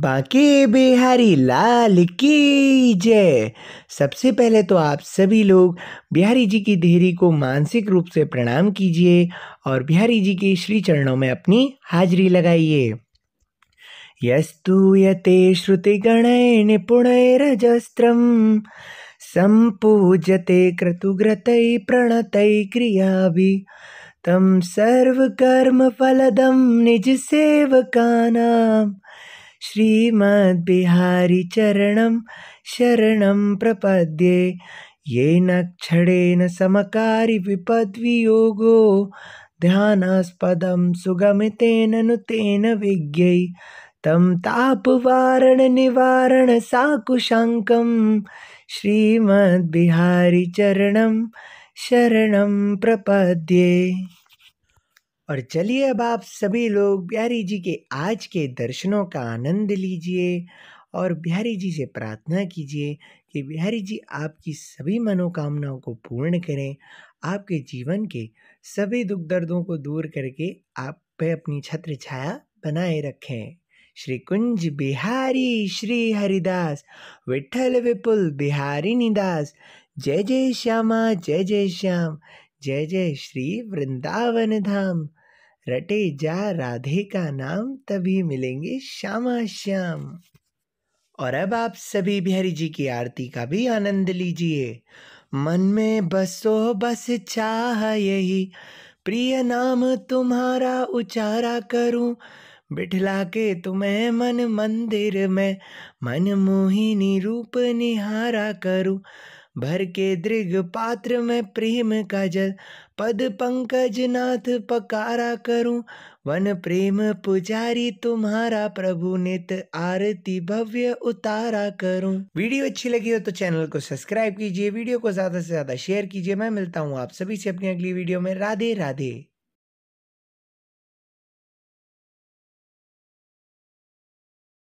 बाके बिहारी लाल की जय सबसे पहले तो आप सभी लोग बिहारी जी की देहरी को मानसिक रूप से प्रणाम कीजिए और बिहारी जी के श्री चरणों में अपनी हाजिरी लगाइए यस्तु यते श्रुतिगणय निपुणैरजस्त्रं सम्पूज्यते क्रतुग्रतै प्रणतै क्रियाभिः फलदम निज निजसेवकानाम् श्रीमद्बिहारिचरणं शरणं प्रपद्ये येन क्षणेन समकारिविपद्वियोगो ध्यानास्पदं सुगमितेन नुतेन विज्ञै तं तापवारणनिवारणसाकुशाङ्कं चरण शरण प्रपद्ये और चलिए अब आप सभी लोग बिहारी जी के आज के दर्शनों का आनंद लीजिए और बिहारी जी से प्रार्थना कीजिए कि बिहारी जी आपकी सभी मनोकामनाओं को पूर्ण करें आपके जीवन के सभी दुख दर्दों को दूर करके आप पे अपनी छत्र छाया बनाए रखें श्री कुंज बिहारी श्री हरिदास विठल विपुल बिहारी निदास जय जय श्यामा जय जय श्याम जय जय श्री वृंदावन धाम रटे जा राधे का नाम तभी मिलेंगे श्यामा श्याम और अब आप सभी बिहारी जी की आरती का भी आनंद लीजिए मन में बसो बस चाह यही प्रिय नाम तुम्हारा उचारा करूं बिठला के तुम्हें मन मंदिर में मन मोहिनी रूप निहारा करूं भर के दृघ पात्र में प्रेम का जल पद पंकज नाथ पकारा करूं वन प्रेम पुजारी तुम्हारा प्रभु नित आरती भव्य उतारा करूं वीडियो अच्छी लगी हो तो चैनल को सब्सक्राइब कीजिए वीडियो को ज्यादा से ज्यादा शेयर कीजिए मैं मिलता हूँ आप सभी से अपनी अगली वीडियो में राधे राधे